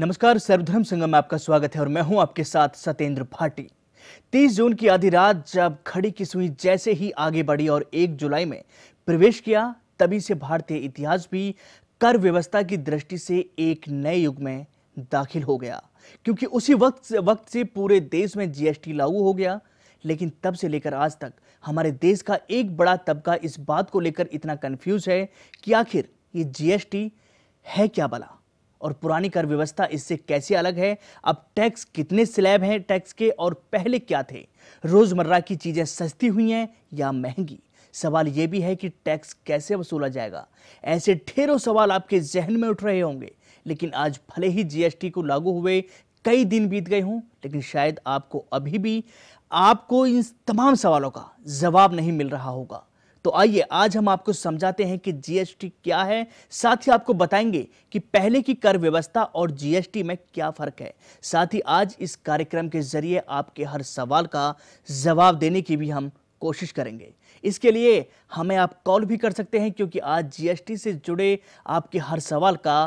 नमस्कार सर्वधर्म संगम में आपका स्वागत है और मैं हूं आपके साथ सत्येंद्र भाटी 30 जून की आधी रात जब खड़ी की सुई जैसे ही आगे बढ़ी और 1 जुलाई में प्रवेश किया तभी से भारतीय इतिहास भी कर व्यवस्था की दृष्टि से एक नए युग में दाखिल हो गया क्योंकि उसी वक्त वक्त से पूरे देश में जीएसटी लागू हो गया लेकिन तब से लेकर आज तक हमारे देश का एक बड़ा तबका इस बात को लेकर इतना कंफ्यूज है कि आखिर ये जीएसटी है क्या बला और पुरानी कर व्यवस्था इससे कैसे अलग है अब टैक्स कितने स्लैब हैं टैक्स के और पहले क्या थे रोज़मर्रा की चीज़ें सस्ती हुई हैं या महंगी सवाल ये भी है कि टैक्स कैसे वसूला जाएगा ऐसे ढेरों सवाल आपके जहन में उठ रहे होंगे लेकिन आज भले ही जीएसटी को लागू हुए कई दिन बीत गए हों लेकिन शायद आपको अभी भी आपको इन तमाम सवालों का जवाब नहीं मिल रहा होगा तो आइए आज हम आपको समझाते हैं कि जीएसटी क्या है साथ ही आपको बताएंगे कि पहले की कर व्यवस्था और जीएसटी में क्या फर्क है साथ ही आज इस कार्यक्रम के जरिए आपके हर सवाल का जवाब देने की भी हम कोशिश करेंगे इसके लिए हमें आप कॉल भी कर सकते हैं क्योंकि आज जीएसटी से जुड़े आपके हर सवाल का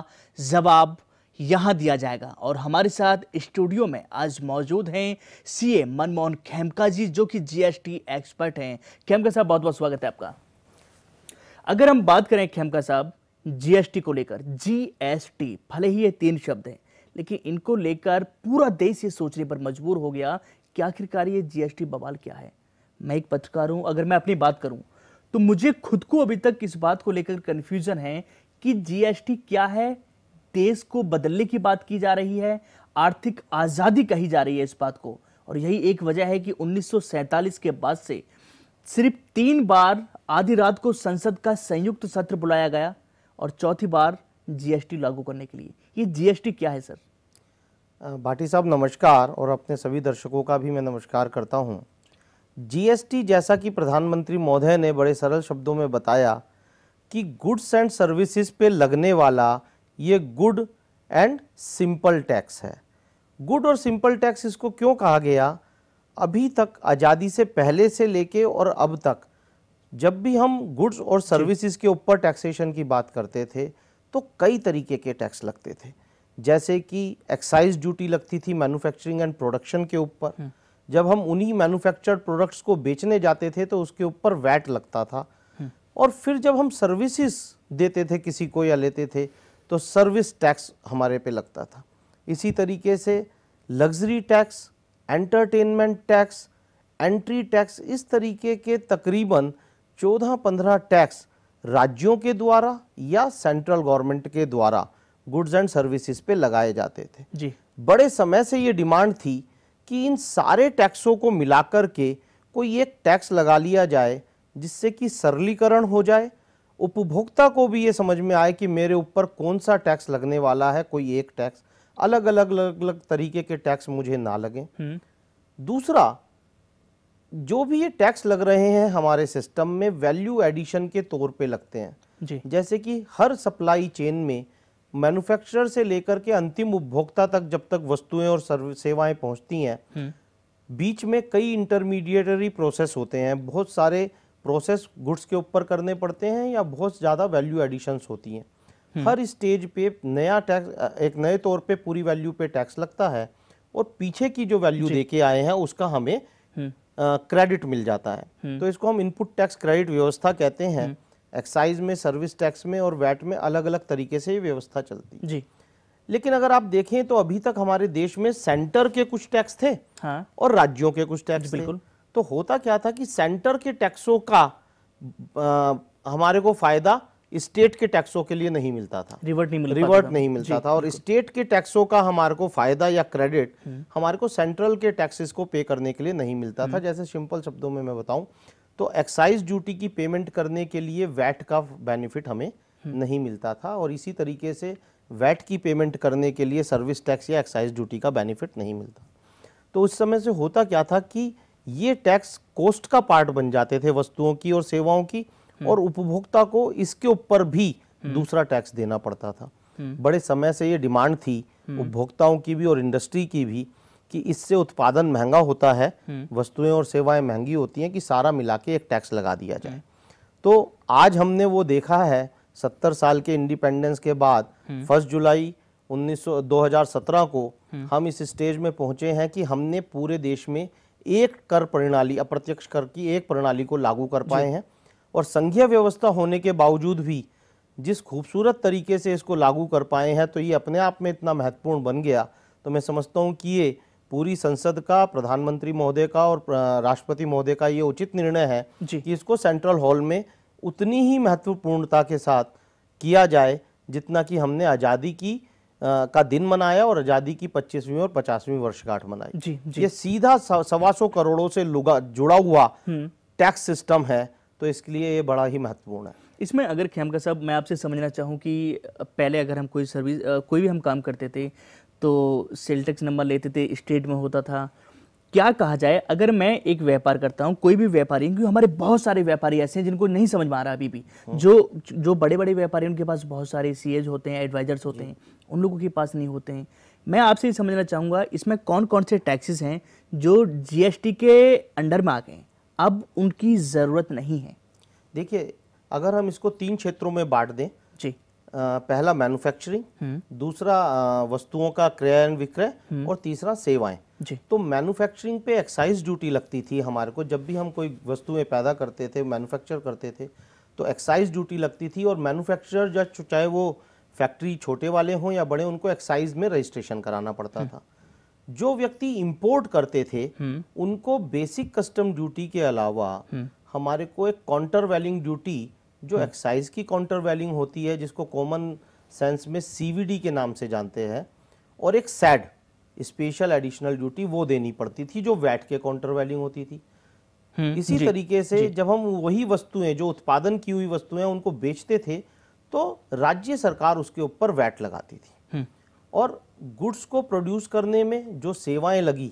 जवाब यहाँ दिया जाएगा और हमारे साथ स्टूडियो में आज मौजूद हैं सीए मनमोहन खेमका जी जो कि जीएसटी एक्सपर्ट हैं खेमका साहब बहुत बहुत स्वागत है आपका अगर हम बात करें खेमका साहब जीएसटी को लेकर जीएसटी भले ही ये तीन शब्द हैं लेकिन इनको लेकर पूरा देश ये सोचने पर मजबूर हो गया कि आखिरकार ये जीएसटी बवाल क्या है मैं एक पत्रकार हूँ अगर मैं अपनी बात करूँ तो मुझे खुद को अभी तक इस बात को लेकर कन्फ्यूजन है कि जीएसटी क्या है देश को बदलने की बात की जा रही है आर्थिक आज़ादी कही जा रही है इस बात को और यही एक वजह है कि उन्नीस के बाद से सिर्फ तीन बार आधी रात को संसद का संयुक्त सत्र बुलाया गया और चौथी बार जीएसटी लागू करने के लिए ये जीएसटी क्या है सर भाटी साहब नमस्कार और अपने सभी दर्शकों का भी मैं नमस्कार करता हूँ जीएसटी जैसा कि प्रधानमंत्री मोदी ने बड़े सरल शब्दों में बताया कि गुड्स एंड सर्विसेज पे लगने वाला ये गुड एंड सिंपल टैक्स है गुड और सिंपल टैक्स इसको क्यों कहा गया अभी तक आज़ादी से पहले से लेके और अब तक जब भी हम गुड्स और सर्विसेज के ऊपर टैक्सेशन की बात करते थे तो कई तरीके के टैक्स लगते थे जैसे कि एक्साइज ड्यूटी लगती थी मैन्युफैक्चरिंग एंड प्रोडक्शन के ऊपर हम्म। जब हम उन्हीं मैन्युफैक्चर्ड प्रोडक्ट्स को बेचने जाते थे तो उसके ऊपर वैट लगता था हम्म। और फिर जब हम सर्विसेज देते थे किसी को या लेते थे तो सर्विस टैक्स हमारे पे लगता था इसी तरीके से luxury tax entertainment tax entry tax इस तरीके के तकरीबन 14-15 टैक्स राज्यों के द्वारा या सेंट्रल गवर्नमेंट के द्वारा गुड्स एंड सर्विसेज पे लगाए जाते थे जी बड़े समय से ये डिमांड थी कि इन सारे टैक्सों को मिलाकर के कोई एक टैक्स लगा लिया जाए जिससे कि सरलीकरण हो जाए उपभोक्ता को भी ये समझ में आए कि मेरे ऊपर कौन सा टैक्स लगने वाला है कोई एक टैक्स अलग अलग अलग अलग तरीके के टैक्स मुझे ना लगे हम्म। दूसरा जो भी ये टैक्स लग रहे हैं हमारे सिस्टम में वैल्यू एडिशन के तौर पे लगते हैं जी। जैसे कि हर सप्लाई चेन में मैन्युफैक्चरर से लेकर के अंतिम उपभोक्ता तक जब तक वस्तुएं और सेवाएं पहुंचती हैं हम्म। बीच में कई इंटरमीडिएटरी प्रोसेस होते हैं बहुत सारे प्रोसेस गुड्स के ऊपर करने पड़ते हैं या बहुत ज़्यादा वैल्यू एडिशंस होती हैं हम्म। हर स्टेज पे नया टैक्स एक नए तौर पे पूरी वैल्यू पे टैक्स लगता है और पीछे की जो वैल्यू दे के आए हैं उसका हमें क्रेडिट हम्म। मिल जाता है हम्म। तो इसको हम इनपुट टैक्स क्रेडिट व्यवस्था कहते हैं एक्साइज में सर्विस टैक्स में और वैट में अलग अलग तरीके से ये व्यवस्था चलती है जी लेकिन अगर आप देखें तो अभी तक हमारे देश में सेंटर के कुछ टैक्स थे हाँ। और राज्यों के कुछ टैक्स बिल्कुल तो होता क्या था कि सेंटर के टैक्सों का आ, हमारे को फायदा स्टेट के टैक्सों के लिए नहीं मिलता था रिवर्ट नहीं मिलता रिवर्ट नहीं मिलता था और स्टेट के टैक्सों का हमारे को फायदा या क्रेडिट हम्म। हमारे को सेंट्रल के टैक्सेस को पे करने के लिए नहीं मिलता था हम्म। जैसे सिंपल शब्दों में मैं बताऊं तो एक्साइज ड्यूटी की पेमेंट करने के लिए वैट का बेनिफिट हमें हम्म। नहीं मिलता था और इसी तरीके से वैट की पेमेंट करने के लिए सर्विस टैक्स या एक्साइज ड्यूटी का बेनिफिट नहीं मिलता तो उस समय से होता क्या था कि ये टैक्स कोस्ट का पार्ट बन जाते थे वस्तुओं की और सेवाओं की हम्म। और उपभोक्ता को इसके ऊपर भी हम्म। दूसरा टैक्स देना पड़ता था हम्म। बड़े समय से ये डिमांड थी उपभोक्ताओं की भी और इंडस्ट्री की भी कि इससे उत्पादन महंगा होता है वस्तुएं और सेवाएं महंगी होती हैं कि सारा मिला के एक टैक्स लगा दिया जाए तो आज हमने वो देखा है सत्तर साल के इंडिपेंडेंस के बाद फर्स्ट जुलाई 19 को हम इस स्टेज में पहुंचे हैं कि हमने पूरे देश में एक कर प्रणाली अप्रत्यक्ष कर की एक प्रणाली को लागू कर पाए हैं और संघीय व्यवस्था होने के बावजूद भी जिस खूबसूरत तरीके से इसको लागू कर पाए हैं तो ये अपने आप में इतना महत्वपूर्ण बन गया तो मैं समझता हूँ कि ये पूरी संसद का प्रधानमंत्री महोदय का और राष्ट्रपति महोदय का ये उचित निर्णय है कि इसको सेंट्रल हॉल में उतनी ही महत्वपूर्णता के साथ किया जाए जितना कि हमने आज़ादी की का दिन मनाया और आज़ादी की 25वीं और 50वीं वर्षगांठ मनाई जी, जी। ये सीधा सवा सौ करोड़ों से जुड़ा हुआ हम्म। टैक्स सिस्टम है तो इसके लिए ये बड़ा ही महत्वपूर्ण है इसमें अगर खेम का साहब मैं आपसे समझना चाहूँ कि पहले अगर हम कोई सर्विस कोई भी हम काम करते थे तो सेल टैक्स नंबर लेते थे स्टेट में होता था क्या कहा जाए अगर मैं एक व्यापार करता हूँ कोई भी व्यापारी क्योंकि हमारे बहुत सारे व्यापारी ऐसे हैं जिनको नहीं समझ में आ रहा अभी भी हाँ। जो जो बड़े बड़े व्यापारी उनके पास बहुत सारे सी होते हैं एडवाइजर्स होते हैं उन लोगों के पास नहीं होते हैं मैं आपसे ये समझना चाहूँगा इसमें कौन कौन से टैक्सेस हैं जो जीएसटी के अंडर में आ गए अब उनकी ज़रूरत नहीं है देखिए अगर हम इसको तीन क्षेत्रों में बांट दें जी पहला मैन्युफैक्चरिंग हम्म। दूसरा वस्तुओं का क्रय विक्रय हम्म। और तीसरा सेवाएं जी तो मैन्युफैक्चरिंग पे एक्साइज ड्यूटी लगती थी हमारे को जब भी हम कोई वस्तुएं पैदा करते थे मैन्युफैक्चर करते थे तो एक्साइज ड्यूटी लगती थी और मैन्युफैक्चरर जो चाहे वो फैक्ट्री छोटे वाले हों या बड़े उनको एक्साइज में रजिस्ट्रेशन कराना पड़ता हम्म। था जो व्यक्ति इंपोर्ट करते थे हम्म। उनको बेसिक कस्टम ड्यूटी के अलावा हम्म। हमारे को एक काउंटर वैलिंग ड्यूटी जो एक्साइज की काउंटर वैलिंग होती है जिसको कॉमन सेंस में सीवीडी के नाम से जानते हैं और एक सैड स्पेशल एडिशनल ड्यूटी वो देनी पड़ती थी जो वैट के काउंटर वैल्यू होती थी हम्म, इसी जी, तरीके से जी. जब हम वही वस्तुएं जो उत्पादन की हुई वस्तुएं उनको बेचते थे तो राज्य सरकार उसके ऊपर वैट लगाती थी हम्म। और गुड्स को प्रोड्यूस करने में जो सेवाएं लगी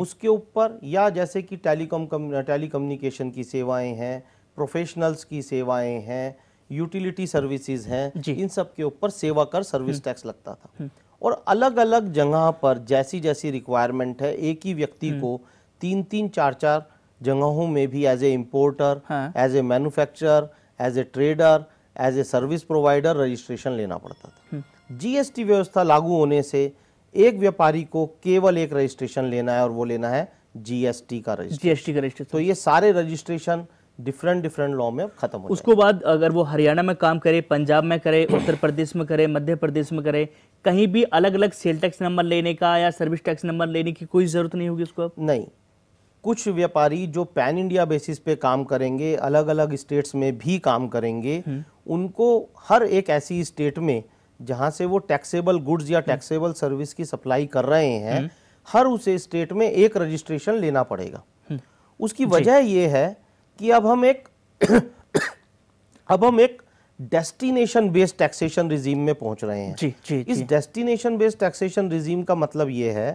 उसके ऊपर या जैसे कि टेलीकॉम टेलीकम्युनिकेशन की सेवाएं हैं प्रोफेशनल्स की सेवाएं हैं यूटिलिटी सर्विसेज हैं इन सब के ऊपर सेवा कर सर्विस हम्म। टैक्स लगता था और अलग अलग जगह पर जैसी जैसी रिक्वायरमेंट है एक ही व्यक्ति हम्म। को तीन तीन चार चार जगहों में भी as a importer as a manufacturer as a trader as a service provider registration लेना पड़ता था जीएसटी हम्म। व्यवस्था लागू होने से एक व्यापारी को केवल एक रजिस्ट्रेशन लेना है और वो लेना है जीएसटी का रजिस्ट्रेशन जीएसटी का रजिस्ट्रेशन तो ये सारे रजिस्ट्रेशन डिफरेंट डिफरेंट लॉ में खत्म हो उसको बाद अगर वो हरियाणा में काम करे पंजाब में करे उत्तर प्रदेश में करे मध्य प्रदेश में करे कहीं भी अलग अलग सेल टैक्स नंबर लेने का या सर्विस टैक्स नंबर लेने की कोई ज़रूरत नहीं होगी उसको अब नहीं कुछ व्यापारी जो पैन इंडिया बेसिस पे काम करेंगे अलग अलग स्टेट्स में भी काम करेंगे हम्म। उनको हर एक ऐसी स्टेट में जहाँ से वो टैक्सेबल गुड्स या टैक्सेबल हम्म। सर्विस की सप्लाई कर रहे हैं हम्म। हर उसे स्टेट में एक रजिस्ट्रेशन लेना पड़ेगा उसकी वजह यह है कि अब हम एक अब हम एक डेस्टिनेशन बेस्ड टैक्सेशन रिजीम में पहुंच रहे हैं जी जी इस डेस्टिनेशन बेस्ड टैक्सेशन रिजीम का मतलब यह है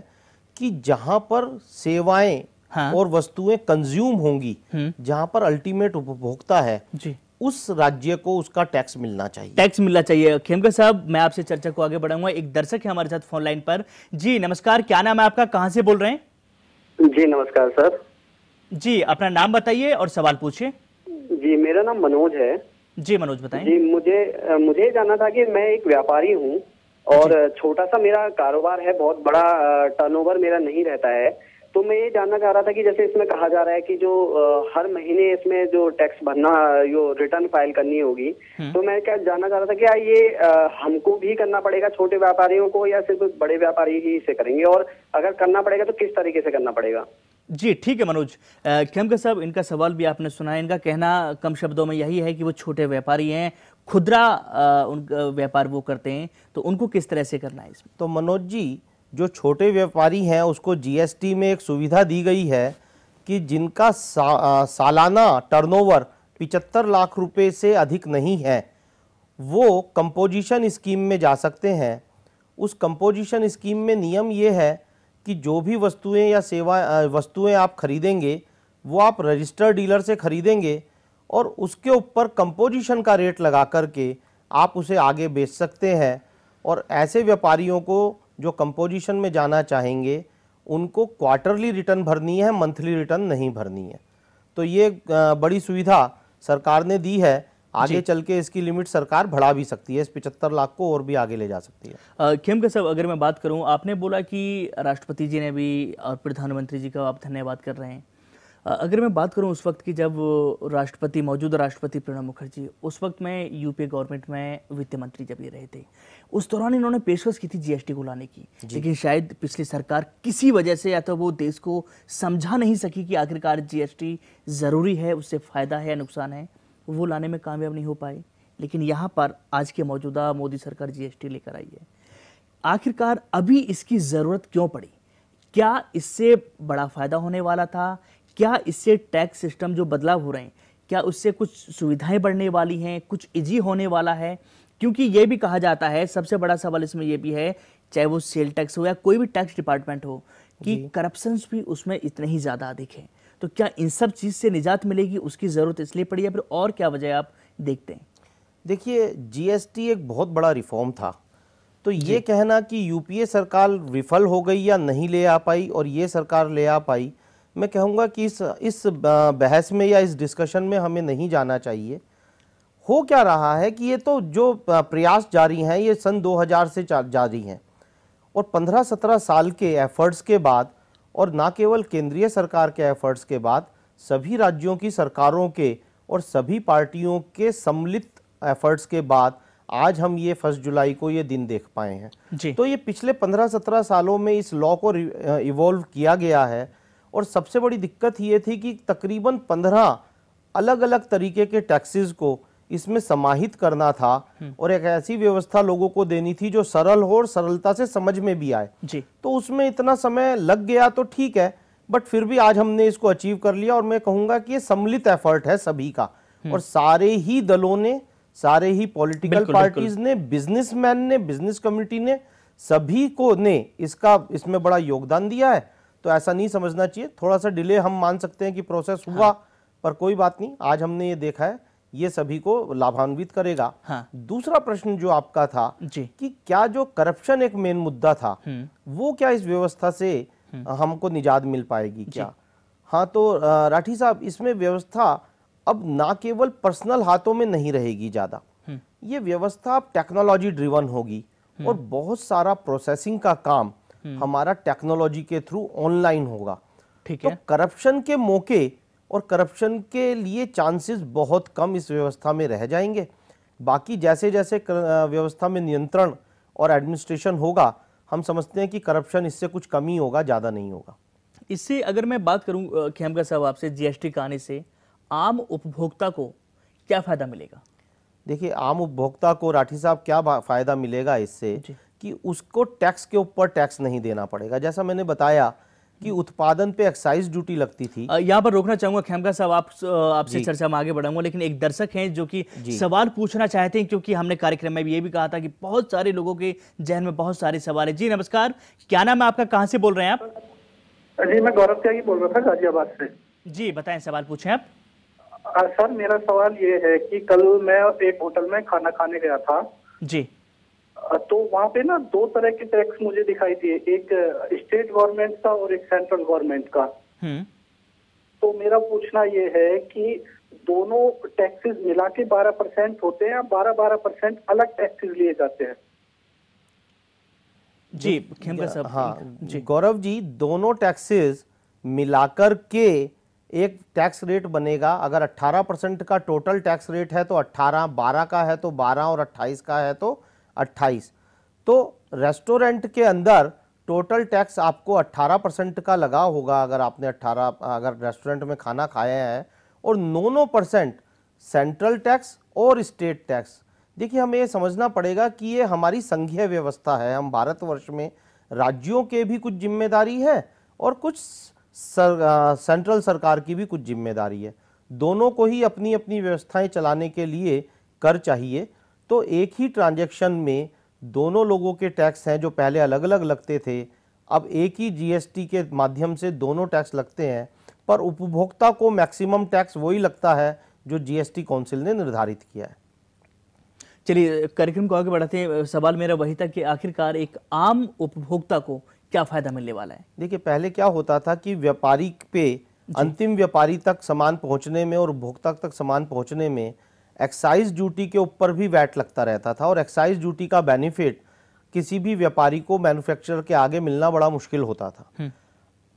कि जहां पर सेवाएं हाँ। और वस्तुएं कंज्यूम होंगी हम्म। जहां पर अल्टीमेट उपभोक्ता है जी उस राज्य को उसका टैक्स मिलना चाहिए टैक्स मिलना चाहिए खेमकर साहब मैं आपसे चर्चा को आगे बढ़ाऊंगा एक दर्शक है हमारे साथ फोन लाइन पर जी नमस्कार क्या नाम है आपका कहाँ से बोल रहे हैं जी नमस्कार सर जी अपना नाम बताइए और सवाल पूछिए जी मेरा नाम मनोज है जी मनोज बताइए जी मुझे मुझे जानना था कि मैं एक व्यापारी हूँ और छोटा सा मेरा कारोबार है बहुत बड़ा टर्नओवर मेरा नहीं रहता है तो मैं ये जानना चाह रहा था कि जैसे इसमें कहा जा रहा है कि जो हर महीने इसमें जो टैक्स भरना जो रिटर्न फाइल करनी होगी हम्म। तो मैं क्या जानना चाह रहा था आ ये हमको भी करना पड़ेगा छोटे व्यापारियों को या सिर्फ बड़े व्यापारी ही इसे करेंगे और अगर करना पड़ेगा तो किस तरीके से करना पड़ेगा जी ठीक है मनोज खेमका साहब इनका सवाल भी आपने सुना है इनका कहना कम शब्दों में यही है कि वो छोटे व्यापारी हैं खुदरा उनका व्यापार वो करते हैं तो उनको किस तरह से करना है इसमें तो मनोज जी जो छोटे व्यापारी हैं उसको जीएसटी में एक सुविधा दी गई है कि जिनका सा, सालाना टर्नओवर ओवर लाख रुपए से अधिक नहीं है वो कंपोजिशन स्कीम में जा सकते हैं उस कंपोजिशन स्कीम में नियम ये है कि जो भी वस्तुएं या सेवा वस्तुएं आप खरीदेंगे वो आप रजिस्टर्ड डीलर से खरीदेंगे और उसके ऊपर कंपोजिशन का रेट लगा कर के आप उसे आगे बेच सकते हैं और ऐसे व्यापारियों को जो कंपोजिशन में जाना चाहेंगे उनको क्वार्टरली रिटर्न भरनी है मंथली रिटर्न नहीं भरनी है तो ये बड़ी सुविधा सरकार ने दी है आगे चल के इसकी लिमिट सरकार बढ़ा भी सकती है इस पिचहत्तर लाख को और भी आगे ले जा सकती है के सब अगर मैं बात करूं आपने बोला कि राष्ट्रपति जी ने भी और प्रधानमंत्री जी का आप धन्यवाद कर रहे हैं अगर मैं बात करूं उस वक्त की जब राष्ट्रपति मौजूदा राष्ट्रपति प्रणब मुखर्जी उस वक्त में यूपीए गवर्नमेंट में वित्त मंत्री जब ये रहे थे उस दौरान इन्होंने पेशकश की थी जीएसटी को लाने की लेकिन शायद पिछली सरकार किसी वजह से या तो वो देश को समझा नहीं सकी कि आखिरकार जीएसटी ज़रूरी है उससे फ़ायदा है या नुकसान है वो लाने में कामयाब नहीं हो पाए लेकिन यहाँ पर आज के मौजूदा मोदी सरकार जीएसटी लेकर आई है आखिरकार अभी इसकी ज़रूरत क्यों पड़ी क्या इससे बड़ा फ़ायदा होने वाला था क्या इससे टैक्स सिस्टम जो बदलाव हो रहे हैं क्या उससे कुछ सुविधाएं बढ़ने वाली हैं कुछ इजी होने वाला है क्योंकि ये भी कहा जाता है सबसे बड़ा सवाल इसमें यह भी है चाहे वो सेल टैक्स हो या कोई भी टैक्स डिपार्टमेंट हो कि करप्शन भी उसमें इतने ही ज़्यादा अधिक हैं तो क्या इन सब चीज़ से निजात मिलेगी उसकी ज़रूरत इसलिए पड़ी या फिर और क्या वजह आप देखते हैं देखिए जीएसटी एक बहुत बड़ा रिफॉर्म था तो ये कहना कि यूपीए सरकार विफल हो गई या नहीं ले आ पाई और ये सरकार ले आ पाई मैं कहूँगा कि इस इस बहस में या इस डिस्कशन में हमें नहीं जाना चाहिए हो क्या रहा है कि ये तो जो प्रयास जारी हैं ये सन 2000 से जारी हैं और 15-17 साल के एफर्ट्स के बाद और न केवल केंद्रीय सरकार के एफर्ट्स के बाद सभी राज्यों की सरकारों के और सभी पार्टियों के सम्मिलित एफर्ट्स के बाद आज हम ये फर्स्ट जुलाई को ये दिन देख पाए हैं तो ये पिछले 15-17 सालों में इस लॉ को इवॉल्व किया गया है और सबसे बड़ी दिक्कत ये थी कि तकरीबन 15 अलग अलग तरीके के टैक्सेस को इसमें समाहित करना था हम्म। और एक ऐसी व्यवस्था लोगों को देनी थी जो सरल हो और सरलता से समझ में भी आए जी तो उसमें इतना समय लग गया तो ठीक है बट फिर भी आज हमने इसको अचीव कर लिया और मैं कहूंगा कि ये सम्मिलित एफर्ट है सभी का हम्म। और सारे ही दलों ने सारे ही पॉलिटिकल पार्टीज ने बिजनेसमैन ने बिजनेस कम्युनिटी ने सभी को ने इसका इसमें बड़ा योगदान दिया है तो ऐसा नहीं समझना चाहिए थोड़ा सा डिले हम मान सकते हैं कि प्रोसेस हुआ हाँ। पर कोई बात नहीं आज हमने ये देखा है ये सभी को लाभान्वित करेगा हाँ। दूसरा प्रश्न जो आपका था जी। कि क्या जो करप्शन एक मेन मुद्दा था हम्म। वो क्या इस व्यवस्था से हम्म। हमको निजात मिल पाएगी क्या हाँ तो राठी साहब इसमें व्यवस्था अब ना केवल पर्सनल हाथों में नहीं रहेगी ज़्यादा हम्म। ये व्यवस्था अब टेक्नोलॉजी ड्रिवन होगी और बहुत सारा प्रोसेसिंग का काम हमारा टेक्नोलॉजी के थ्रू ऑनलाइन होगा ठीक तो है करप्शन के मौके और करप्शन के लिए चांसेस बहुत कम इस व्यवस्था में रह जाएंगे बाकी जैसे जैसे व्यवस्था में नियंत्रण और एडमिनिस्ट्रेशन होगा हम समझते हैं कि करप्शन इससे कुछ कम ही होगा ज़्यादा नहीं होगा इससे अगर मैं बात करूं खेमगा साहब आपसे जीएसटी एस आने से आम उपभोक्ता को क्या फ़ायदा मिलेगा देखिए आम उपभोक्ता को राठी साहब क्या फ़ायदा मिलेगा इससे कि उसको टैक्स के ऊपर टैक्स नहीं देना पड़ेगा जैसा मैंने बताया कि उत्पादन पे एक्साइज ड्यूटी लगती थी यहाँ पर रोकना चाहूंगा खेमका साहब आप आपसे चर्चा में आगे बढ़ाऊंगा लेकिन एक दर्शक हैं जो कि सवाल पूछना चाहते हैं क्योंकि हमने कार्यक्रम में ये भी कहा था कि बहुत सारे लोगों के जहन में बहुत सारे सवाल है जी नमस्कार क्या नाम है आपका कहाँ से बोल रहे हैं आप जी मैं गौरव त्यागी बोल रहा था गाजियाबाद से जी बताए सवाल पूछे आप सर मेरा सवाल ये है की कल मैं एक होटल में खाना खाने गया था जी तो वहाँ पे ना दो तरह के टैक्स मुझे दिखाई दिए एक स्टेट गवर्नमेंट का और एक सेंट्रल गवर्नमेंट का हम्म। तो मेरा पूछना ये है कि दोनों टैक्सेस मिला के बारह परसेंट होते हैं या बारह बारह परसेंट अलग टैक्सेस लिए जाते हैं जी खेमका साहब हाँ जी गौरव जी दोनों टैक्सेस मिलाकर के एक टैक्स रेट बनेगा अगर 18 परसेंट का टोटल टैक्स रेट है तो 18 12 का है तो 12 और 28 का है तो 28 तो रेस्टोरेंट के अंदर टोटल टैक्स आपको 18 परसेंट का लगा होगा अगर आपने 18 अगर रेस्टोरेंट में खाना खाया है और नौ नौ परसेंट सेंट्रल टैक्स और स्टेट टैक्स देखिए हमें ये समझना पड़ेगा कि ये हमारी संघीय व्यवस्था है हम भारतवर्ष में राज्यों के भी कुछ जिम्मेदारी है और कुछ सर, आ, सेंट्रल सरकार की भी कुछ जिम्मेदारी है दोनों को ही अपनी अपनी व्यवस्थाएं चलाने के लिए कर चाहिए तो एक ही ट्रांजैक्शन में दोनों लोगों के टैक्स हैं जो पहले अलग अलग लगते थे अब एक ही जीएसटी के माध्यम से दोनों टैक्स लगते हैं पर उपभोक्ता को मैक्सिमम टैक्स वही लगता है जो जीएसटी काउंसिल ने निर्धारित किया है चलिए कार्यक्रम को आगे बढ़ाते हैं सवाल मेरा वही था कि आखिरकार एक आम उपभोक्ता को क्या फायदा मिलने वाला है देखिए पहले क्या होता था कि व्यापारी पे अंतिम व्यापारी तक सामान पहुंचने में और उपभोक्ता तक सामान पहुंचने में एक्साइज ड्यूटी के ऊपर भी वैट लगता रहता था और एक्साइज ड्यूटी का बेनिफिट किसी भी व्यापारी को मैन्युफैक्चरर के आगे मिलना बड़ा मुश्किल होता था हम्म।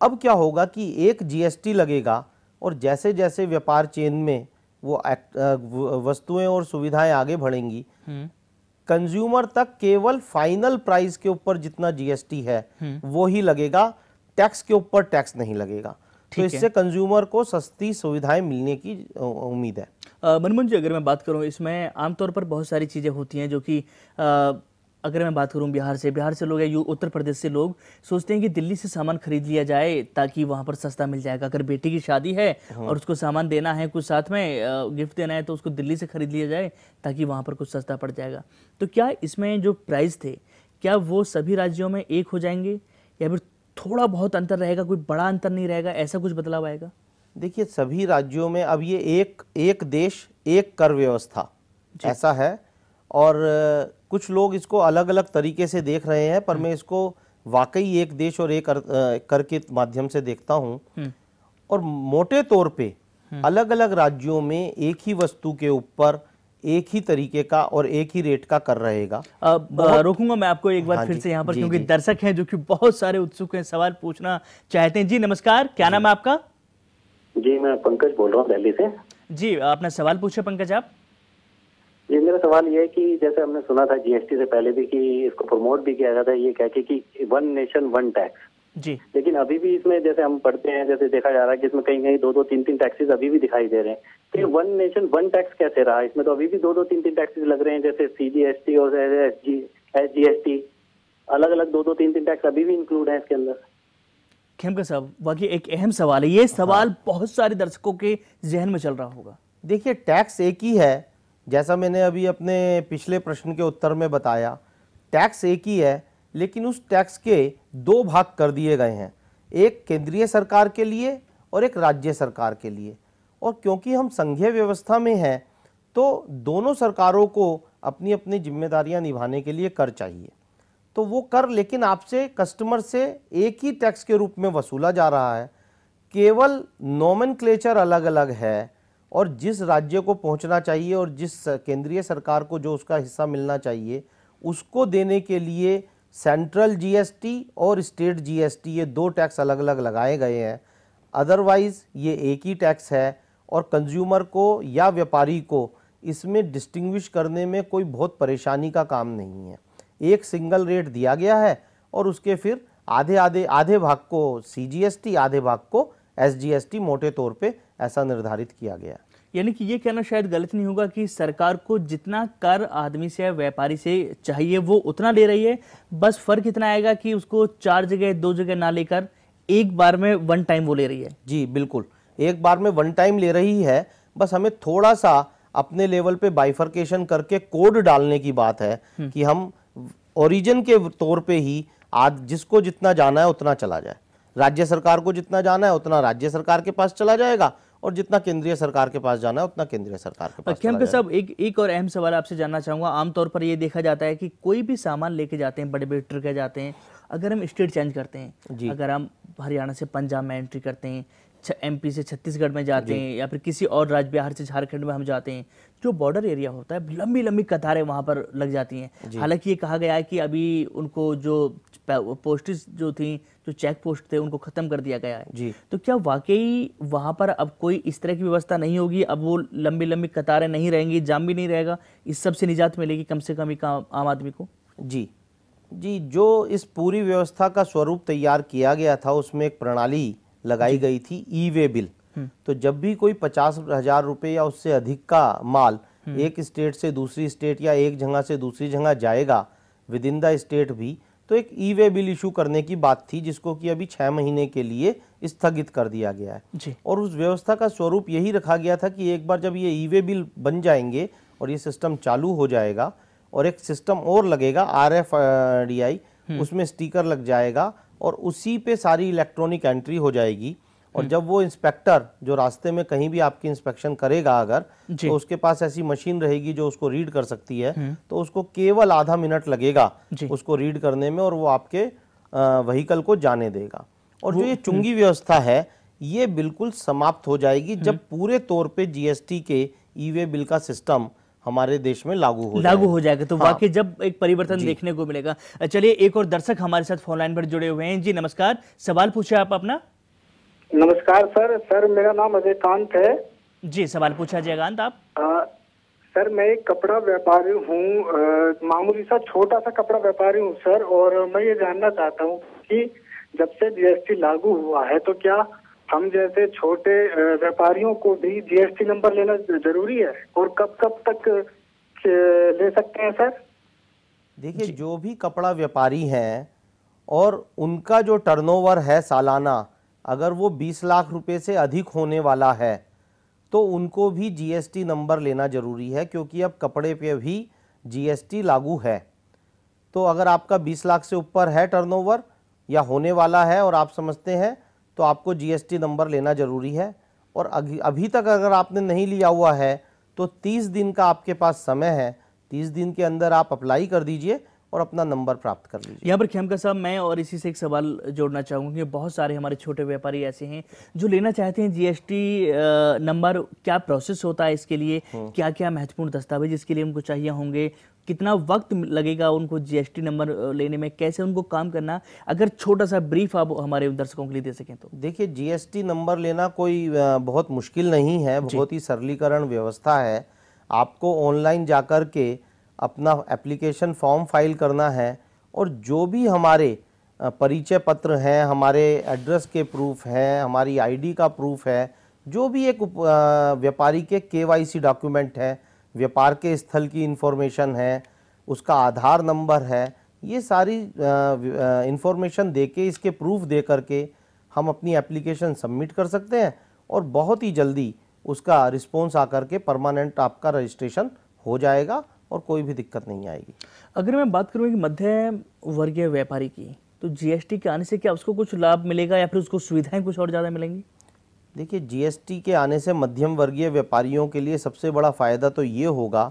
अब क्या होगा कि एक जीएसटी लगेगा और जैसे जैसे व्यापार चेन में वो वस्तुएं और सुविधाएं आगे बढ़ेंगी कंज्यूमर हम्म। तक केवल फाइनल प्राइस के ऊपर जितना जीएसटी है हम्म। वो ही लगेगा टैक्स के ऊपर टैक्स नहीं लगेगा तो इससे कंज्यूमर को सस्ती सुविधाएं मिलने की उम्मीद है मनमोहन जी अगर मैं बात करूँ इसमें आमतौर पर बहुत सारी चीज़ें होती हैं जो कि अगर मैं बात करूं बिहार से बिहार से लोग या यू उत्तर प्रदेश से लोग सोचते हैं कि दिल्ली से सामान खरीद लिया जाए ताकि वहां पर सस्ता मिल जाएगा अगर बेटी की शादी है हाँ। और उसको सामान देना है कुछ साथ में गिफ्ट देना है तो उसको दिल्ली से खरीद लिया जाए ताकि वहां पर कुछ सस्ता पड़ जाएगा तो क्या इसमें जो प्राइस थे क्या वो सभी राज्यों में एक हो जाएंगे या फिर थोड़ा बहुत अंतर रहेगा कोई बड़ा अंतर नहीं रहेगा ऐसा कुछ बदलाव आएगा देखिए सभी राज्यों में अब ये एक एक देश एक कर व्यवस्था ऐसा है और कुछ लोग इसको अलग अलग तरीके से देख रहे हैं पर हम्म। मैं इसको वाकई एक देश और एक कर, के माध्यम से देखता हूँ हम्म। और मोटे तौर पे हम्म। अलग अलग राज्यों में एक ही वस्तु के ऊपर एक ही तरीके का और एक ही रेट का कर रहेगा अब रोकूंगा मैं आपको एक बार हाँ फिर से यहाँ पर क्योंकि दर्शक हैं जो कि बहुत सारे उत्सुक हैं सवाल पूछना चाहते हैं जी नमस्कार क्या नाम है आपका जी मैं पंकज बोल रहा हूँ दिल्ली से जी आपने सवाल पूछा पंकज आप जी मेरा सवाल ये है कि जैसे हमने सुना था जीएसटी से पहले भी कि इसको प्रमोट भी किया गया था ये कह के कि वन नेशन वन टैक्स जी लेकिन अभी भी इसमें जैसे हम पढ़ते हैं जैसे देखा जा रहा है कि इसमें कहीं कहीं दो दो तीन तीन टैक्सेस अभी भी दिखाई दे रहे हैं फिर वन नेशन वन टैक्स कैसे रहा इसमें तो अभी भी दो दो तीन तीन टैक्सेस लग रहे हैं जैसे सी और एस जी एस टी अलग अलग दो दो तीन तीन टैक्स अभी भी इंक्लूड है इसके अंदर खेमकर साहब वाकई एक अहम सवाल है ये हाँ। सवाल हाँ। बहुत सारे दर्शकों के जहन में चल रहा होगा देखिए टैक्स एक ही है जैसा मैंने अभी अपने पिछले प्रश्न के उत्तर में बताया टैक्स एक ही है लेकिन उस टैक्स के दो भाग कर दिए गए हैं एक केंद्रीय सरकार के लिए और एक राज्य सरकार के लिए और क्योंकि हम संघीय व्यवस्था में हैं तो दोनों सरकारों को अपनी अपनी जिम्मेदारियां निभाने के लिए कर चाहिए तो वो कर लेकिन आपसे कस्टमर से एक ही टैक्स के रूप में वसूला जा रहा है केवल नॉमन अलग अलग है और जिस राज्य को पहुंचना चाहिए और जिस केंद्रीय सरकार को जो उसका हिस्सा मिलना चाहिए उसको देने के लिए सेंट्रल जीएसटी और स्टेट जीएसटी ये दो टैक्स अलग अलग लगाए गए हैं अदरवाइज़ ये एक ही टैक्स है और कंज्यूमर को या व्यापारी को इसमें डिस्टिंग्विश करने में कोई बहुत परेशानी का काम नहीं है एक सिंगल रेट दिया गया है और उसके फिर आधे आधे आधे भाग को सी आधे भाग को एस मोटे तौर पे ऐसा निर्धारित किया गया है यानी कि ये कहना शायद गलत नहीं होगा कि सरकार को जितना कर आदमी से व्यापारी से चाहिए वो उतना ले रही है बस फर्क इतना आएगा कि उसको चार जगह दो जगह ना लेकर एक बार में वन टाइम वो ले रही है जी बिल्कुल एक बार में वन टाइम ले रही है बस हमें थोड़ा सा अपने लेवल पे बाइफर्केशन करके कोड डालने की बात है हम्म। कि हम ओरिजिन के तौर पे ही आज जिसको जितना जाना है उतना चला जाए राज्य सरकार को जितना जाना है उतना राज्य सरकार के पास चला जाएगा और जितना केंद्रीय सरकार के पास जाना है उतना केंद्रीय सरकार के पास साहब एक एक और अहम सवाल आपसे जानना चाहूंगा आमतौर पर यह देखा जाता है कि कोई भी सामान लेके जाते हैं बड़े बड़े ट्रक जाते हैं अगर हम स्टेट चेंज करते हैं अगर हम हरियाणा से पंजाब में एंट्री करते हैं पी से छत्तीसगढ़ में जाते हैं या फिर किसी और राज्य बिहार से झारखंड में हम जाते हैं जो बॉर्डर एरिया होता है लंबी लंबी कतारें वहाँ पर लग जाती हैं हालांकि ये कहा गया है कि अभी उनको जो पोस्टिस जो थी जो चेक पोस्ट थे उनको ख़त्म कर दिया गया है जी तो क्या वाकई वहाँ पर अब कोई इस तरह की व्यवस्था नहीं होगी अब वो लंबी लंबी कतारें नहीं रहेंगी जाम भी नहीं रहेगा इस सब से निजात मिलेगी कम से कम एक आम आदमी को जी जी जो इस पूरी व्यवस्था का स्वरूप तैयार किया गया था उसमें एक प्रणाली लगाई गई थी ई वे बिल हम्म। तो जब भी कोई पचास हजार रुपये या उससे अधिक का माल हम्म। एक स्टेट से दूसरी स्टेट या एक जगह से दूसरी जगह जाएगा विद इन द स्टेट भी तो एक ई वे बिल इशू करने की बात थी जिसको कि अभी छः महीने के लिए स्थगित कर दिया गया है जी। और उस व्यवस्था का स्वरूप यही रखा गया था कि एक बार जब ये ई वे बिल बन जाएंगे और ये सिस्टम चालू हो जाएगा और एक सिस्टम और लगेगा आर एफ डी आई हम्म। उसमें स्टिकर लग जाएगा और उसी पे सारी इलेक्ट्रॉनिक एंट्री हो जाएगी और हम्म। जब वो इंस्पेक्टर जो रास्ते में कहीं भी आपकी इंस्पेक्शन करेगा अगर तो उसके पास ऐसी मशीन रहेगी जो उसको रीड कर सकती है हम्म। तो उसको केवल आधा मिनट लगेगा उसको रीड करने में और वो आपके वहीकल को जाने देगा और जो ये चुंगी व्यवस्था है ये बिल्कुल समाप्त हो जाएगी जब पूरे तौर पे जीएसटी के ई वे बिल का सिस्टम हमारे देश में लागू हो लागू हो जाएगा तो हाँ। वाकई जब एक परिवर्तन देखने को मिलेगा चलिए एक और दर्शक हमारे साथ फोन लाइन पर जुड़े हुए हैं जी नमस्कार सवाल पूछे आप अपना नमस्कार सर सर मेरा नाम अजय कांत है जी सवाल पूछा जयकांत आप आ, सर मैं एक कपड़ा व्यापारी हूँ मामूली सा छोटा सा कपड़ा व्यापारी हूँ सर और मैं ये जानना चाहता हूँ कि जब से जीएसटी लागू हुआ है तो क्या हम जैसे छोटे व्यापारियों को भी जीएसटी नंबर लेना जरूरी है और कब कब तक ले सकते हैं सर देखिए जो भी कपड़ा व्यापारी हैं और उनका जो टर्नओवर है सालाना अगर वो 20 लाख रुपए से अधिक होने वाला है तो उनको भी जीएसटी नंबर लेना ज़रूरी है क्योंकि अब कपड़े पे भी जीएसटी लागू है तो अगर आपका 20 लाख से ऊपर है टर्नओवर या होने वाला है और आप समझते हैं तो आपको जीएसटी नंबर लेना ज़रूरी है और अभी तक अगर आपने नहीं लिया हुआ है तो 30 दिन का आपके पास समय है 30 दिन के अंदर आप अप्लाई कर दीजिए और अपना नंबर प्राप्त कर लीजिए यहाँ पर खेमका साहब मैं और इसी से एक सवाल जोड़ना चाहूँगी बहुत सारे हमारे छोटे व्यापारी ऐसे हैं जो लेना चाहते हैं जीएसटी नंबर क्या प्रोसेस होता है इसके लिए हम्म। क्या क्या महत्वपूर्ण दस्तावेज इसके लिए उनको चाहिए होंगे कितना वक्त लगेगा उनको जीएसटी नंबर लेने में कैसे उनको काम करना अगर छोटा सा ब्रीफ आप हमारे दर्शकों के लिए दे सकें तो देखिए जीएसटी नंबर लेना कोई बहुत मुश्किल नहीं है बहुत ही सरलीकरण व्यवस्था है आपको ऑनलाइन जा कर के अपना एप्लीकेशन फॉर्म फाइल करना है और जो भी हमारे परिचय पत्र हैं हमारे एड्रेस के प्रूफ हैं हमारी आईडी का प्रूफ है जो भी एक व्यापारी के के डॉक्यूमेंट है व्यापार के स्थल की इन्फॉर्मेशन है उसका आधार नंबर है ये सारी इन्फॉर्मेशन दे के इसके प्रूफ दे करके हम अपनी एप्लीकेशन सबमिट कर सकते हैं और बहुत ही जल्दी उसका रिस्पॉन्स आकर के परमानेंट आपका रजिस्ट्रेशन हो जाएगा और कोई भी दिक्कत नहीं आएगी अगर मैं बात करूँ कि मध्य वर्गीय व्यापारी की तो जीएसटी के आने से क्या उसको कुछ लाभ मिलेगा या फिर उसको सुविधाएं कुछ और ज़्यादा मिलेंगी देखिए जीएसटी के आने से मध्यम वर्गीय व्यापारियों के लिए सबसे बड़ा फ़ायदा तो ये होगा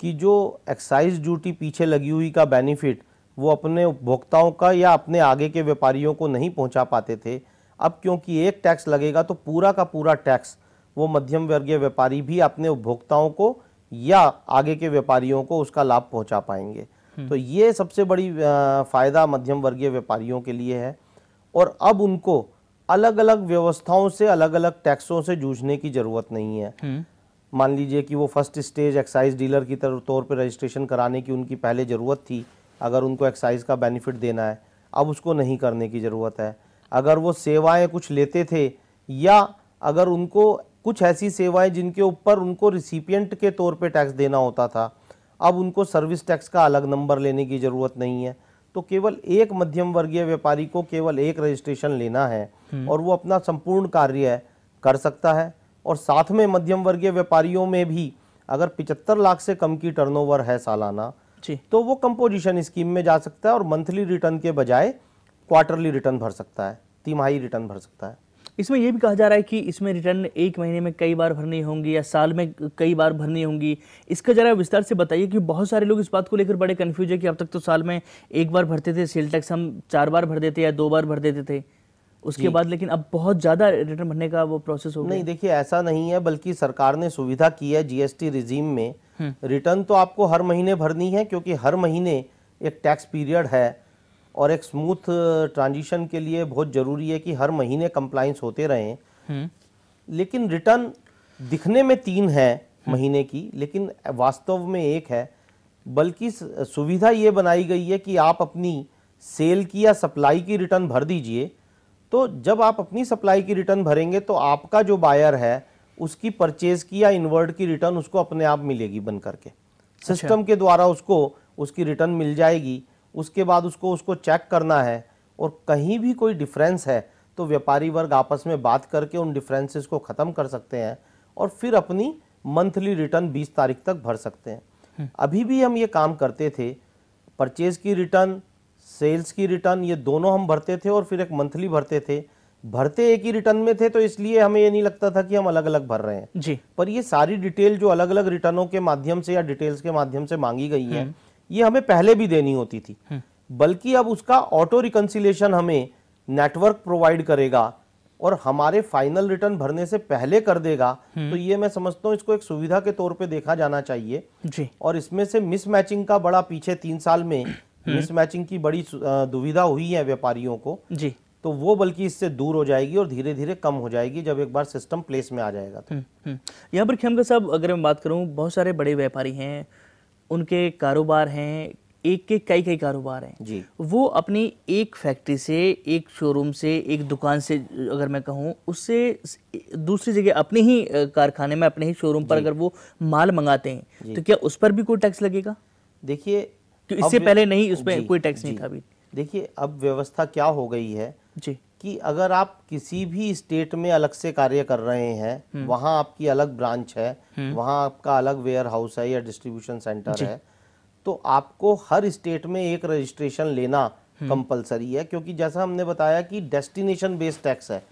कि जो एक्साइज ड्यूटी पीछे लगी हुई का बेनिफिट वो अपने उपभोक्ताओं का या अपने आगे के व्यापारियों को नहीं पहुंचा पाते थे अब क्योंकि एक टैक्स लगेगा तो पूरा का पूरा टैक्स वो मध्यम वर्गीय व्यापारी भी अपने उपभोक्ताओं को या आगे के व्यापारियों को उसका लाभ पहुंचा पाएंगे हम्म। तो ये सबसे बड़ी फ़ायदा मध्यम वर्गीय व्यापारियों के लिए है और अब उनको अलग अलग व्यवस्थाओं से अलग अलग टैक्सों से जूझने की जरूरत नहीं है हम्म। मान लीजिए कि वो फर्स्ट स्टेज एक्साइज डीलर की तौर पर रजिस्ट्रेशन कराने की उनकी पहले ज़रूरत थी अगर उनको एक्साइज का बेनिफिट देना है अब उसको नहीं करने की ज़रूरत है अगर वो सेवाएं कुछ लेते थे या अगर उनको कुछ ऐसी सेवाएं जिनके ऊपर उनको रिसिपियंट के तौर पे टैक्स देना होता था अब उनको सर्विस टैक्स का अलग नंबर लेने की ज़रूरत नहीं है तो केवल एक मध्यम वर्गीय व्यापारी को केवल एक रजिस्ट्रेशन लेना है हम्म। और वो अपना संपूर्ण कार्य कर सकता है और साथ में मध्यम वर्गीय व्यापारियों में भी अगर पिचहत्तर लाख से कम की टर्नओवर है सालाना तो वो कंपोजिशन स्कीम में जा सकता है और मंथली रिटर्न के बजाय क्वार्टरली रिटर्न भर सकता है तिमाही रिटर्न भर सकता है इसमें यह भी कहा जा रहा है कि इसमें रिटर्न एक महीने में कई बार भरनी होंगी या साल में कई बार भरनी होंगी इसका जरा विस्तार से बताइए कि बहुत सारे लोग इस बात को लेकर बड़े कन्फ्यूज है कि अब तक तो साल में एक बार भरते थे सेल टैक्स हम चार बार भर देते या दो बार भर देते थे उसके बाद लेकिन अब बहुत ज़्यादा रिटर्न भरने का वो प्रोसेस गया नहीं देखिए ऐसा नहीं है बल्कि सरकार ने सुविधा की है जीएसटी रिजीम में हम्म। रिटर्न तो आपको हर महीने भरनी है क्योंकि हर महीने एक टैक्स पीरियड है और एक स्मूथ ट्रांजिशन के लिए बहुत ज़रूरी है कि हर महीने कंप्लाइंस होते रहें हम्म। लेकिन रिटर्न दिखने में तीन है हम्म। महीने की लेकिन वास्तव में एक है बल्कि सुविधा ये बनाई गई है कि आप अपनी सेल की या सप्लाई की रिटर्न भर दीजिए तो जब आप अपनी सप्लाई की रिटर्न भरेंगे तो आपका जो बायर है उसकी परचेज की या इन्वर्ट की रिटर्न उसको अपने आप मिलेगी बन करके अच्छा। सिस्टम के द्वारा उसको उसकी रिटर्न मिल जाएगी उसके बाद उसको उसको चेक करना है और कहीं भी कोई डिफरेंस है तो व्यापारी वर्ग आपस में बात करके उन डिफरेंसेस को ख़त्म कर सकते हैं और फिर अपनी मंथली रिटर्न 20 तारीख तक भर सकते हैं हम्म। अभी भी हम ये काम करते थे परचेज की रिटर्न सेल्स की रिटर्न ये दोनों हम भरते थे और फिर एक मंथली भरते थे भरते एक ही रिटर्न में थे तो इसलिए हमें ये नहीं लगता था कि हम अलग अलग भर रहे हैं जी पर ये सारी डिटेल जो अलग अलग रिटर्नों के माध्यम से या डिटेल्स के माध्यम से मांगी गई है हम्म। ये हमें पहले भी देनी होती थी हम्म। बल्कि अब उसका ऑटो रिकन्सिलेशन हमें नेटवर्क प्रोवाइड करेगा और हमारे फाइनल रिटर्न भरने से पहले कर देगा हम्म। तो ये मैं समझता हूँ इसको एक सुविधा के तौर पे देखा जाना चाहिए जी और इसमें से मिसमैचिंग का बड़ा पीछे तीन साल में हम्म। मिसमैचिंग की बड़ी दुविधा हुई है व्यापारियों को जी तो वो बल्कि इससे दूर हो जाएगी और धीरे धीरे कम हो जाएगी जब एक बार सिस्टम प्लेस में आ जाएगा तो हम्म, हम्म। यहाँ पर खेमका साहब अगर मैं बात करूँ बहुत सारे बड़े व्यापारी हैं उनके कारोबार हैं एक के कई कई कारोबार हैं जी वो अपनी एक फैक्ट्री से एक शोरूम से एक दुकान से अगर मैं कहूँ उससे दूसरी जगह अपने ही कारखाने में अपने ही शोरूम पर अगर वो माल मंगाते हैं तो क्या उस पर भी कोई टैक्स लगेगा देखिए कि इससे पहले नहीं उस पर कोई टैक्स नहीं था अभी देखिए अब व्यवस्था क्या हो गई है जी कि अगर आप किसी भी स्टेट में अलग से कार्य कर रहे हैं हम्म। वहाँ आपकी अलग ब्रांच है हम्म। वहाँ आपका अलग वेयर हाउस है या डिस्ट्रीब्यूशन सेंटर है तो आपको हर स्टेट में एक रजिस्ट्रेशन लेना कंपलसरी हम्म। है क्योंकि जैसा हमने बताया कि डेस्टिनेशन बेस्ड टैक्स है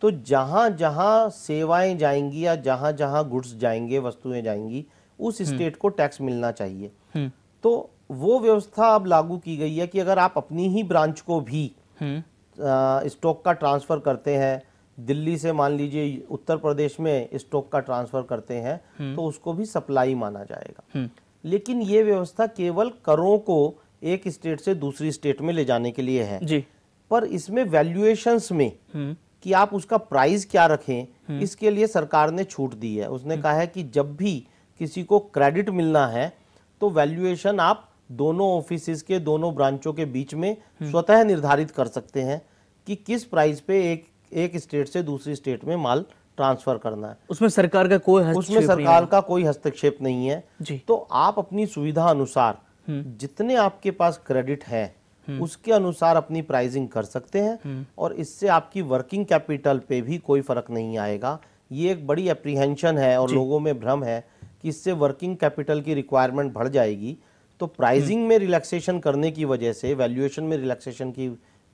तो जहां जहां सेवाएं जाएंगी या जहां जहां गुड्स जाएंगे वस्तुएं जाएंगी उस स्टेट को टैक्स मिलना चाहिए तो वो व्यवस्था अब लागू की गई है कि अगर आप अपनी ही ब्रांच को भी हम्म। स्टॉक का ट्रांसफ़र करते हैं दिल्ली से मान लीजिए उत्तर प्रदेश में स्टॉक का ट्रांसफ़र करते हैं हम्म। तो उसको भी सप्लाई माना जाएगा हम्म। लेकिन ये व्यवस्था केवल करों को एक स्टेट से दूसरी स्टेट में ले जाने के लिए है जी पर इसमें वैल्यूएशंस में कि आप उसका प्राइस क्या रखें इसके लिए सरकार ने छूट दी है उसने कहा है कि जब भी किसी को क्रेडिट मिलना है तो वैल्यूएशन आप दोनों ऑफिस के दोनों ब्रांचों के बीच में स्वतः निर्धारित कर सकते हैं कि किस प्राइस पे एक एक स्टेट से दूसरी स्टेट में माल ट्रांसफर करना है उसमें सरकार का कोई उसमें सरकार का कोई हस्तक्षेप नहीं है जी। तो आप अपनी सुविधा अनुसार हम्म। जितने आपके पास क्रेडिट है हम्म। उसके अनुसार अपनी प्राइसिंग कर सकते हैं हम्म। और इससे आपकी वर्किंग कैपिटल पे भी कोई फर्क नहीं आएगा ये एक बड़ी अप्रीहेंशन है और लोगों में भ्रम है कि इससे वर्किंग कैपिटल की रिक्वायरमेंट बढ़ जाएगी तो प्राइजिंग में रिलैक्सेशन करने की वजह से वैल्यूएशन में रिलैक्सेशन की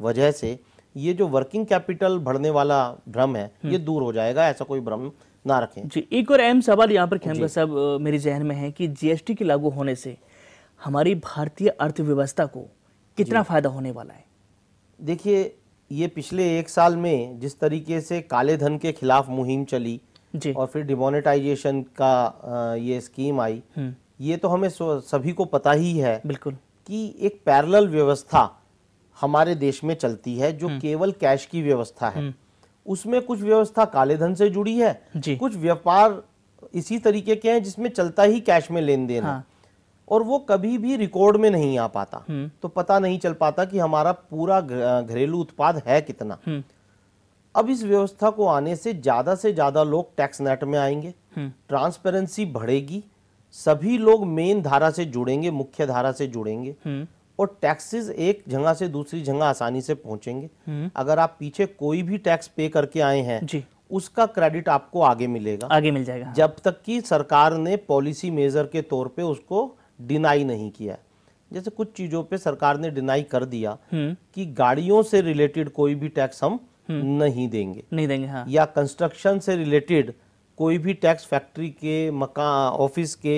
वजह से ये जो वर्किंग कैपिटल बढ़ने वाला भ्रम है हम्म। ये दूर हो जाएगा ऐसा कोई भ्रम ना रखें जी एक और अहम सवाल यहाँ पर खेमका साहब मेरे जहन में है कि जीएसटी के लागू होने से हमारी भारतीय अर्थव्यवस्था को कितना फायदा होने वाला है देखिए ये पिछले एक साल में जिस तरीके से काले धन के खिलाफ मुहिम चली और फिर डिमोनेटाइजेशन का ये स्कीम आई हम्म। ये तो हमें सभी को पता ही है बिल्कुल कि एक पैरेलल व्यवस्था हमारे देश में चलती है जो हम्म। केवल कैश की व्यवस्था है हम्म। उसमें कुछ व्यवस्था काले धन से जुड़ी है जी। कुछ व्यापार इसी तरीके के हैं जिसमें चलता ही कैश में लेन देन हाँ। और वो कभी भी रिकॉर्ड में नहीं आ पाता हम्म। तो पता नहीं चल पाता कि हमारा पूरा घरेलू उत्पाद है कितना अब इस व्यवस्था को आने से ज्यादा से ज्यादा लोग टैक्स नेट में आएंगे ट्रांसपेरेंसी बढ़ेगी सभी लोग मेन धारा से जुड़ेंगे मुख्य धारा से जुड़ेंगे हम्म। और टैक्सेस एक जगह से दूसरी जगह आसानी से पहुंचेंगे हम्म। अगर आप पीछे कोई भी टैक्स पे करके आए हैं उसका क्रेडिट आपको आगे मिलेगा आगे मिल जाएगा हाँ। जब तक कि सरकार ने पॉलिसी मेजर के तौर पे उसको डिनाई नहीं किया जैसे कुछ चीजों पे सरकार ने डिनाई कर दिया हम्म। कि गाड़ियों से रिलेटेड कोई भी टैक्स हम नहीं देंगे नहीं देंगे हाँ। या कंस्ट्रक्शन से रिलेटेड कोई भी टैक्स फैक्ट्री के मकान ऑफिस के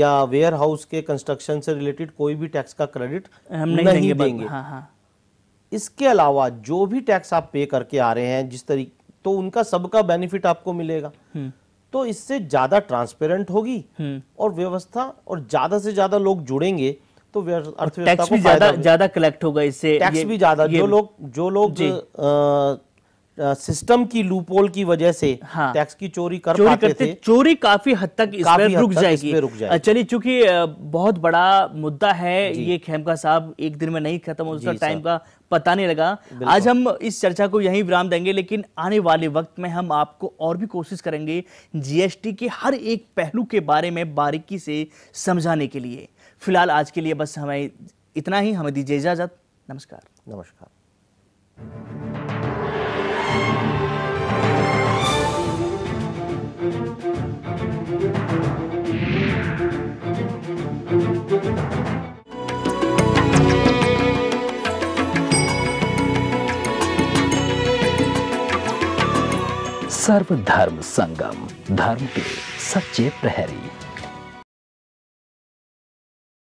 या वेयर हाउस के कंस्ट्रक्शन से रिलेटेड कोई भी टैक्स का क्रेडिट हम नहीं, नहीं देंगे, देंगे। हाँ हाँ। इसके अलावा जो भी टैक्स आप पे करके आ रहे हैं जिस तरीके तो उनका सबका बेनिफिट आपको मिलेगा हम्म। तो इससे ज्यादा ट्रांसपेरेंट होगी हम्म। और व्यवस्था और ज्यादा से ज्यादा लोग जुड़ेंगे तो अर्थव्यवस्था को ज्यादा ज्यादा कलेक्ट होगा इससे टैक्स भी ज्यादा जो लोग जो लोग सिस्टम की लूपोल की वजह से हाँ, टैक्स की चोरी कर चोरी पाते करते थे चोरी काफी हद तक इसमें रुक जाएगी रुक जाएगी चलिए चूंकि बहुत बड़ा मुद्दा है ये खेमका साहब एक दिन में नहीं खत्म हो उसका टाइम का पता नहीं लगा आज हम इस चर्चा को यहीं विराम देंगे लेकिन आने वाले वक्त में हम आपको और भी कोशिश करेंगे जीएसटी के हर एक पहलू के बारे में बारीकी से समझाने के लिए फिलहाल आज के लिए बस हमें इतना ही हमें दीजिए इजाजत नमस्कार नमस्कार सर्वधर्म संगम धर्म के सच्चे प्रहरी